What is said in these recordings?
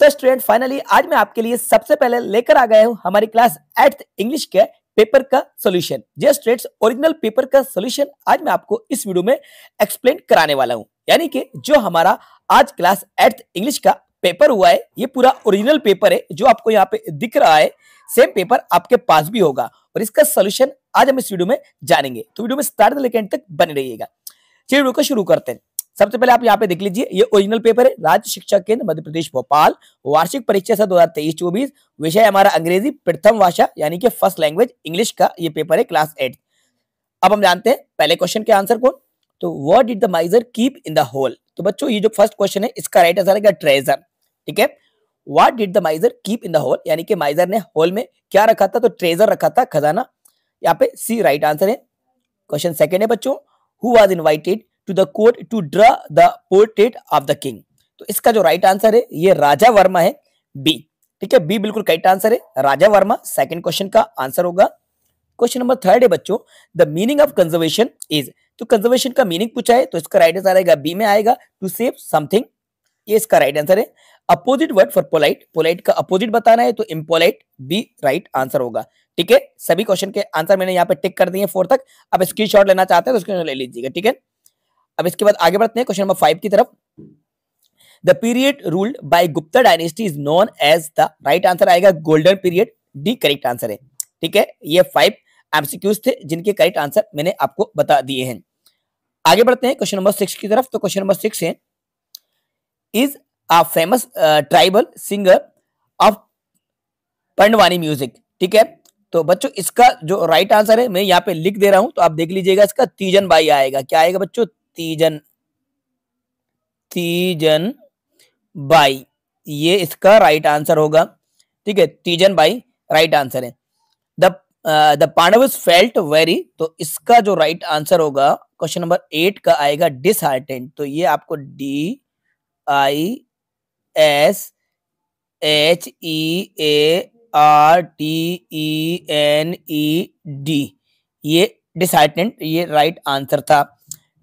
तो student finally आज मैं आपके लिए सबसे पहले लेकर आ गया हूँ हमारी क्लास एट्थ इंग्लिश के पेपर का सोल्यूशन जे स्टूडेंट्स ओरिजिनल पेपर का सोल्यूशन आज मैं आपको इस वीडियो में एक्सप्लेन कराने वाला हूँ यानी कि जो हमारा आज क्लास एट्थ इंग्लिश का पेपर हुआ है ये पूरा ओरिजिनल पेपर है जो आपको यहाँ पे दिख रहा है सेम पेपर आपके पास भी होगा और इसका सोल्यूशन आज हम इस वीडियो में जानेंगे तो वीडियो में स्टार्ट लेकर तक बने रहिएगा चलिए वीडियो को शुरू करते हैं सबसे पहले आप यहाँ पे देख लीजिए ये ओरिजिनल पेपर है राज्य शिक्षा केंद्र मध्य प्रदेश भोपाल वार्षिक परीक्षा सा दो हजार तेईस चौबीस विषय हमारा अंग्रेजी प्रथम भाषा यानी कि फर्स्ट लैंग्वेज इंग्लिश का ये पेपर है क्लास एट अब हम जानते हैं पहले क्वेश्चन के आंसर कौन तो what did the miser keep in the hole तो बच्चों ये जो फर्स्ट क्वेश्चन है इसका राइट आंसर है ट्रेजर ठीक है what did the miser keep in the hole यानी कि माइजर ने होल में क्या रखा था तो ट्रेजर रखा था खजाना यहाँ पे सी राइट आंसर है क्वेश्चन सेकेंड है बच्चों who was invited to the court to draw the portrait of the king तो इसका जो राइट आंसर है ये राजा वर्मा है बी ठीक है बी बिल्कुल करेक्ट आंसर है राजा वर्मा सेकंड क्वेश्चन का आंसर होगा क्वेश्चन नंबर थर्ड है बच्चों the meaning of conservation is तो कंजर्वेशन का मीनिंग पूछा है तो इसका राइट आंसर आएगा बी में आएगा टू सेव समथिंग ये इसका राइट आंसर है opposite word for polite polite का अपोजिट बताना है तो इम्पोलाइट बी राइट आंसर होगा ठीक है सभी क्वेश्चन के आंसर मैंने यहाँ पे टिक कर दिए फोर तक अब स्क्रीन लेना चाहते हैं तो स्क्रीनशॉट ले लीजिएगा ठीक है अब इसके बाद आगे बढ़ते हैं क्वेश्चन नंबर फाइव की तरफ the period ruled by Gupta dynasty is known as the right answer आएगा golden period D correct answer है ठीक है ये फाइव एमसीक्यूज थे जिनके करेक्ट आंसर मैंने आपको बता दिए हैं आगे बढ़ते हैं क्वेश्चन नंबर सिक्स की तरफ तो क्वेश्चन नंबर सिक्स है is a famous tribal singer of Pandavani music ठीक है तो बच्चों इसका जो राइट आंसर है मैं यहाँ पे लिख दे रहा हूं तो आप देख लीजिएगा इसका तीजन बाई आएगा क्या आएगा बच्चों तीजन तीजन बाई ये इसका राइट आंसर होगा ठीक है तीजन बाई राइट आंसर है the the Pandava felt very तो इसका जो राइट right आंसर होगा क्वेश्चन नंबर एट का आएगा डिसहार्टेंट तो ये आपको D I S H E A R T E N E D ये डिसहार्टेंट ये राइट right आंसर था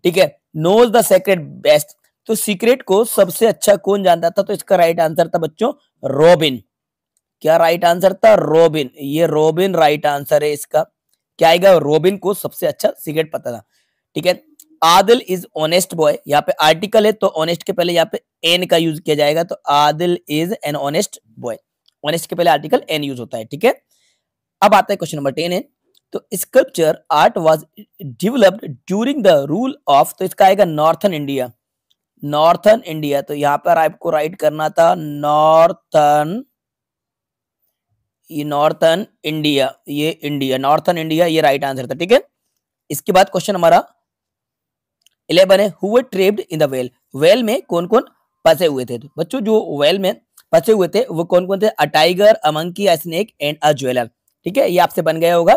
ठीक है नोज द सेक्रेट बेस्ट तो सीक्रेट को सबसे अच्छा कौन जानता था तो इसका राइट आंसर था बच्चों रॉबिन क्या राइट आंसर था रॉबिन ये रॉबिन राइट आंसर है इसका क्या आएगा रॉबिन को सबसे अच्छा सीक्रेट पता था ठीक है आदिल इज ऑनेस्ट बॉय यहाँ पे आर्टिकल है तो ऑनेस्ट के पहले यहाँ पे एन का यूज किया जाएगा तो Adil is an honest boy honest के पहले आर्टिकल एन यूज होता है ठीक है अब आता है क्वेश्चन नंबर टेन है तो sculpture art was developed during the rule of तो इसका आएगा नॉर्थन इंडिया नॉर्थन इंडिया तो यहां पर आपको राइट करना था नॉर्थन ये नॉर्थन इंडिया ये इंडिया नॉर्थन इंडिया ये राइट आंसर था ठीक है इसके बाद क्वेश्चन हमारा इलेवन है who trapped in the well well में कौन कौन फंसे हुए थे तो बच्चों जो वेल में फंसे हुए थे वो कौन कौन थे a tiger a monkey a snake and a jeweller ठीक है ये आपसे बन गया होगा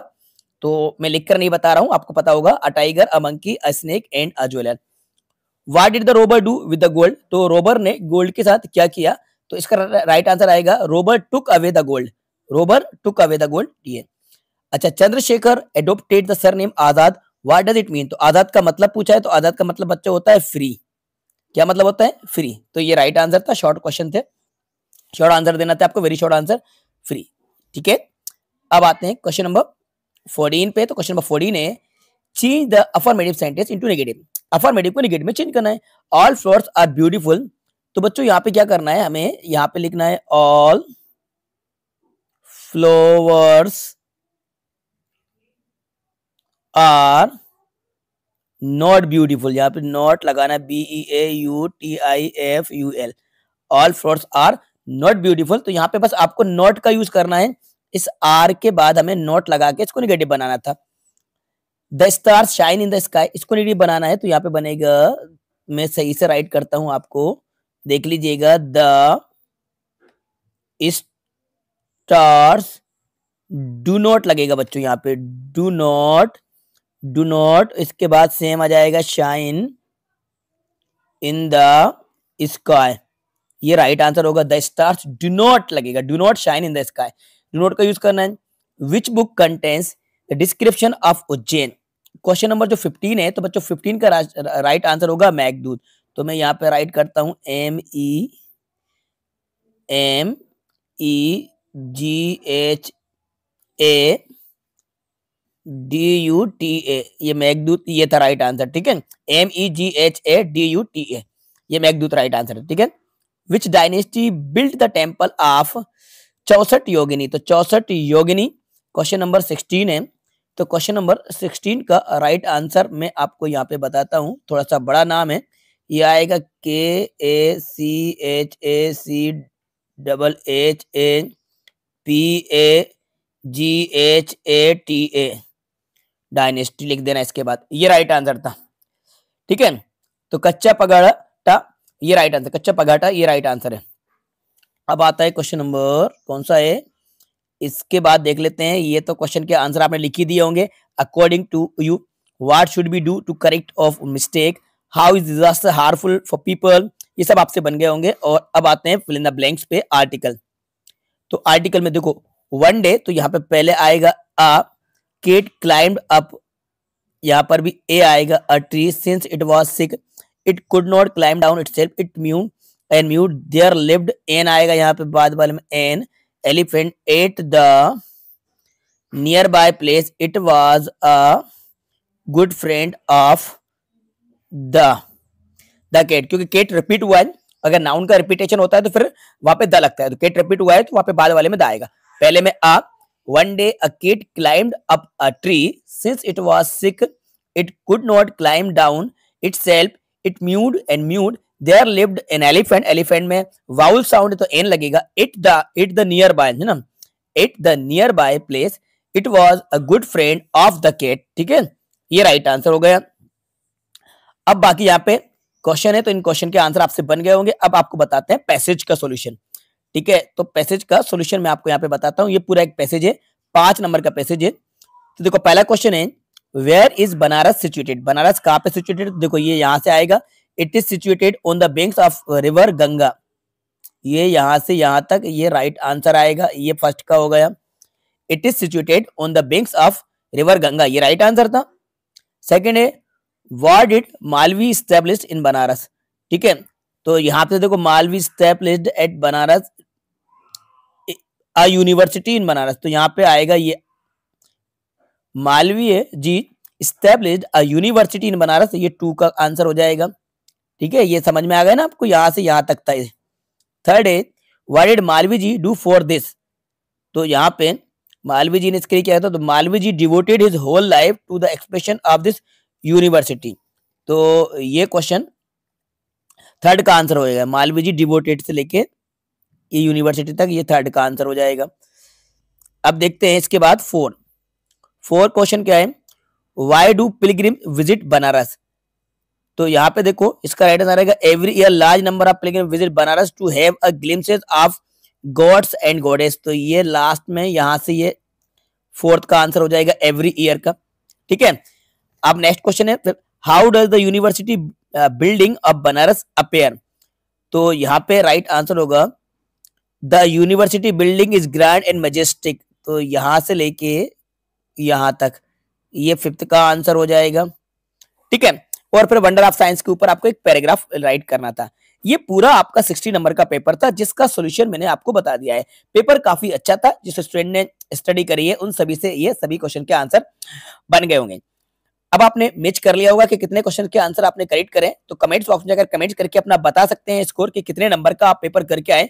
तो मैं लिखकर नहीं बता रहा हूं आपको पता होगा a tiger a monkey a snake and a jeweller what did the robber do with the gold तो रोबर ने गोल्ड के साथ क्या किया तो इसका राइट आंसर आएगा robber took away the gold robber took away the gold ये अच्छा Chandrashekhar adopted the name Azad what does it mean तो आजाद का मतलब पूछा है तो आजाद का मतलब बच्चा होता है फ्री क्या मतलब होता है फ्री तो ये राइट आंसर था शॉर्ट क्वेश्चन थे शॉर्ट आंसर देना था आपको वेरी शॉर्ट आंसर फ्री ठीक है अब आते हैं क्वेश्चन नंबर फोर्टीन पे तो क्वेश्चन नंबर फोर्टीन है change the affirmative sentence into negative affirmative को नेगेटिव में चेंज करना है ऑल फ्लोर्स आर ब्यूटीफुल तो बच्चों यहाँ पे क्या करना है हमें यहाँ पे लिखना है all flowers are not beautiful यहाँ पे नॉट लगाना B E A U T I F U L all flowers are not beautiful तो यहाँ पे बस आपको नॉट का यूज करना है इस आर के बाद हमें नोट लगा के इसको निगेटिव बनाना था the star shine in the sky इसको निगेटिव बनाना है तो यहाँ पे बनेगा मैं सही से राइट करता हूं आपको देख लीजिएगा द स्टार्स डू नॉट लगेगा बच्चों यहाँ पे डू नॉट डू नॉट इसके बाद सेम आ जाएगा शाइन इन द स्काई ये राइट आंसर होगा द स्टार्स डू नॉट लगेगा do not shine in the sky not का यूज करना है which book contains the description of Ujjain question number जो फिफ्टीन है तो बच्चों 15 का राइट आंसर होगा मैकदूत तो मैं यहाँ पे राइट करता हूँ M E M E G H A D U T A ये मैकदूत ये था राइट आंसर ठीक है M E G H A D U T A ये मैकदूत राइट आंसर है ठीक है which dynasty built the temple of Chausath Yogini तो चौसठ योगिनी क्वेश्चन नंबर सिक्सटीन है तो क्वेश्चन नंबर सिक्सटीन का राइट आंसर मैं आपको यहाँ पे बताता हूँ थोड़ा सा बड़ा नाम है ये आएगा K A C H A C double H A P A G H A T A dynasty लिख देना इसके बाद ये राइट आंसर था ठीक है तो कच्चा पगाटा ये राइट आंसर कच्चा पगाटा ये राइट आंसर है अब आता है क्वेश्चन नंबर कौन सा है इसके बाद देख लेते हैं ये तो क्वेश्चन के आंसर आपने लिख ही दिए होंगे according to you what should be do to correct of mistake how is disaster harmful for people ये सब आपसे बन गए होंगे और अब आते हैं फिल इन द ब्लैंक्स पे आर्टिकल तो आर्टिकल में देखो वन डे तो यहाँ पे पहले आएगा आ केट क्लाइंब अप यहाँ पर भी ए आएगा a tree since it was sick it could not climb down itself it mewed and mewed there lived an आएगा यहाँ पे बाद वाले में an elephant at the nearby place it was a good friend of the the cat क्योंकि cat repeat हुआ है अगर नाउन का रिपीटेशन होता है तो फिर वहां पे द लगता है तो केट रिपीट हुआ है तो वहां पे बाद वाले में द आएगा पहले में आ one day a kit climbed up a tree since it was sick it could not climb down itself it mewed and mewed there lived an elephant elephant में वाउल साउंड तो an लगेगा it the it the nearby है ना it the nearby place it was a good friend of the cat ठीक है ये right answer हो गया अब बाकी यहाँ पे क्वेश्चन है तो इन क्वेश्चन के आंसर आपसे बन गए होंगे अब आपको बताते हैं पैसेज का सोल्यूशन ठीक है तो पैसेज का सोल्यूशन मैं आपको यहाँ पे बताता हूँ ये पूरा एक पैसेज है पांच नंबर का पैसेज है तो देखो पहला क्वेश्चन है where is Banaras situated Banaras कहाँ पे सिचुएटेड देखो ये यहाँ से आएगा it is situated on the banks of river Ganga ये यहां से यहाँ तक ये राइट आंसर आएगा ये फर्स्ट का हो गया it is situated on the bank of river Ganga ये राइट आंसर था सेकेंड है what it Malviya establish in Banaras ठीक है तो यहाँ पे देखो Malviya establish at Banaras a university in Banaras तो यहाँ पे आएगा ये Malviya ji establish a university in Banaras ये टू का आंसर हो जाएगा ठीक है ये समझ में आ गया ना आपको यहाँ से यहाँ तक था third is why did Malviya ji do for this तो यहाँ पे मालवी जी ने इसके लिए क्या था तो Malviya ji devoted his whole life to the expression of this university तो ये क्वेश्चन थर्ड का आंसर होएगा मालवी जी डिवोटेड से लेके ये यूनिवर्सिटी तक ये थर्ड का आंसर हो जाएगा अब देखते हैं इसके बाद फोर फोर क्वेश्चन क्या है why do pilgrim visit Banaras तो यहाँ पे देखो इसका राइट आंसर आएगा every year large number of pilgrim visit Banaras to have a glimpses of gods and goddess तो ये लास्ट में यहां से ये फोर्थ का आंसर हो जाएगा एवरी ईयर का ठीक है अब नेक्स्ट क्वेश्चन है how does the university building of Banaras appear तो यहाँ पे राइट आंसर होगा the university building is grand and majestic तो यहां से लेके यहां तक ये फिफ्थ का आंसर हो जाएगा ठीक है और फिर वंडर ऑफ साइंस के ऊपर आपको एक पैराग्राफ राइट करना था ये पूरा आपका 60 नंबर का पेपर था जिसका सॉल्यूशन मैंने आपको बता दिया है पेपर काफी अच्छा था जिस स्टूडेंट ने स्टडी करी है उन सभी से ये सभी क्वेश्चन के आंसर बन गए होंगे अब आपने मैच कर लिया होगा कि कितने क्वेश्चन के आंसर आपने करेक्ट करें तो कमेंट्स बॉक्स में जाकर कमेंट करके अपना बता सकते हैं स्कोर कि कितने नंबर का आप पेपर करके आए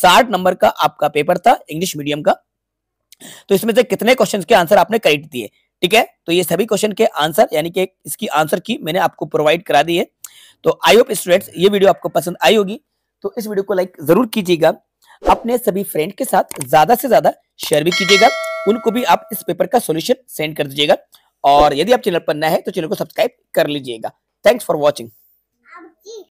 साठ नंबर का आपका पेपर था इंग्लिश मीडियम का तो इसमें से कितने क्वेश्चन के आंसर आपने करेक्ट दिए ठीक है तो ये सभी क्वेश्चन के आंसर यानी कि इसकी आंसर की मैंने आपको प्रोवाइड करा दी है तो आई होप स्टूडेंट्स ये वीडियो आपको पसंद आई होगी तो इस वीडियो को लाइक जरूर कीजिएगा अपने सभी फ्रेंड के साथ ज्यादा से ज्यादा शेयर भी कीजिएगा उनको भी आप इस पेपर का सोल्यूशन सेंड कर दीजिएगा और यदि आप चैनल पर नए हैं तो चैनल को सब्सक्राइब कर लीजिएगा थैंक्स फॉर वॉचिंग